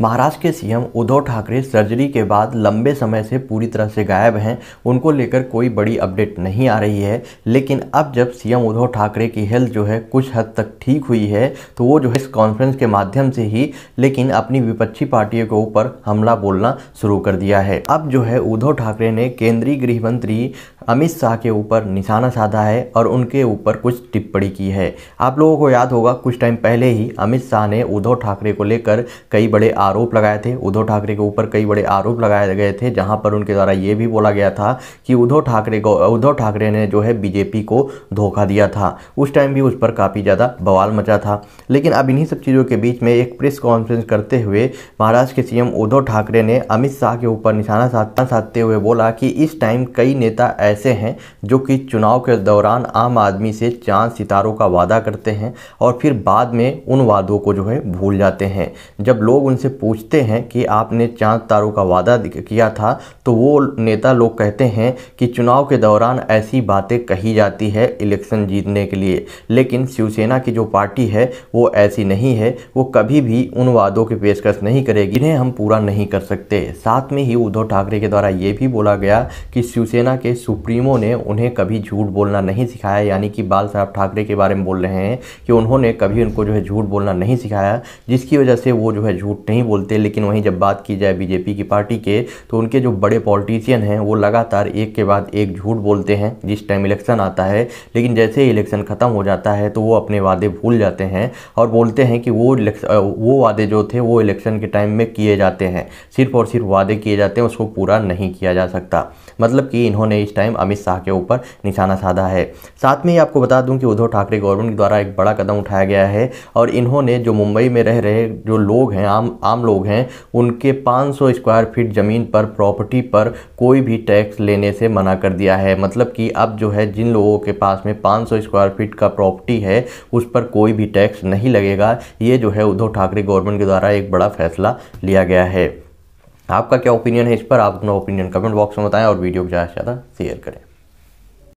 महाराष्ट्र के CM Uddhav Thackeray surgery के बाद लंबे समय से पूरी तरह से गायब हैं उनको लेकर कोई बड़ी अपडेट नहीं आ रही है लेकिन अब जब सीएम उद्धव ठाकरे की हेल्थ जो है कुछ हद तक ठीक हुई है तो वो जो है इस कॉन्फ्रेंस के माध्यम से ही लेकिन अपनी विपक्षी पार्टियों के ऊपर हमला बोलना शुरू कर दिया है अब जो है उद्धव ठाकरे ने केंद्रीय गृह मंत्री अमित शाह के ऊपर निशाना साधा है और उनके ऊपर कुछ टिप्पणी की है आप लोगों को याद होगा कुछ टाइम पहले ही अमित शाह ने उद्धव ठाकरे को लेकर कई बड़े आरोप लगाए थे उद्धव ठाकरे के ऊपर कई बड़े आरोप लगाए गए थे जहां पर उनके द्वारा ये भी बोला गया था कि उद्धव ठाकरे को उद्धव ठाकरे ने जो है बीजेपी को धोखा दिया था उस टाइम भी उस पर काफ़ी ज़्यादा बवाल मचा था लेकिन अब इन्हीं सब चीज़ों के बीच में एक प्रेस कॉन्फ्रेंस करते हुए महाराष्ट्र के सीएम उद्धव ठाकरे ने अमित शाह के ऊपर निशाना साधते हुए बोला कि इस टाइम कई नेता ऐसे ऐसे हैं जो कि चुनाव के दौरान आम आदमी से चांद सितारों का वादा करते हैं और फिर बाद में उन वादों को जो है भूल जाते हैं जब लोग उनसे पूछते हैं कि आपने चांद तारों का वादा किया था तो वो नेता लोग कहते हैं कि चुनाव के दौरान ऐसी बातें कही जाती है इलेक्शन जीतने के लिए लेकिन शिवसेना की जो पार्टी है वो ऐसी नहीं है वो कभी भी उन वादों की पेशकश नहीं करेगी इन्हें हम पूरा नहीं कर सकते साथ में ही उद्धव ठाकरे के द्वारा ये भी बोला गया कि शिवसेना के सुप्रीम सुप्रीमो ने उन्हें कभी झूठ बोलना नहीं सिखाया यानी कि बाल साहब ठाकरे के बारे में बोल रहे हैं कि उन्होंने कभी उनको जो है झूठ बोलना नहीं सिखाया जिसकी वजह से वो जो है झूठ नहीं बोलते लेकिन वहीं जब बात की जाए बीजेपी की पार्टी के तो उनके जो बड़े पॉलिटिशियन हैं वो लगातार एक के बाद एक झूठ बोलते हैं जिस टाइम इलेक्शन आता है लेकिन जैसे ही इलेक्शन ख़त्म हो जाता है तो वो अपने वादे भूल जाते हैं और बोलते हैं कि वो वो वादे जो थे वो इलेक्शन के टाइम में किए जाते हैं सिर्फ और सिर्फ वादे किए जाते हैं उसको पूरा नहीं किया जा सकता मतलब कि इन्होंने इस टाइम अमित शाह के ऊपर निशाना साधा है साथ में ही आपको बता दूं कि उद्धव ठाकरे गवर्नमेंट द्वारा एक बड़ा कदम उठाया गया है और इन्होंने जो मुंबई में रह रहे जो लोग हैं आम आम लोग हैं उनके 500 स्क्वायर फीट ज़मीन पर प्रॉपर्टी पर कोई भी टैक्स लेने से मना कर दिया है मतलब कि अब जो है जिन लोगों के पास में पाँच स्क्वायर फीट का प्रॉपर्टी है उस पर कोई भी टैक्स नहीं लगेगा ये जो है उद्धव ठाकरे गवर्नमेंट के द्वारा एक बड़ा फैसला लिया गया है आपका क्या ओपिनियन है इस पर आप अपना ओपिनियन कमेंट बॉक्स में बताएं और वीडियो को ज़्यादा से ज़्यादा शेयर करें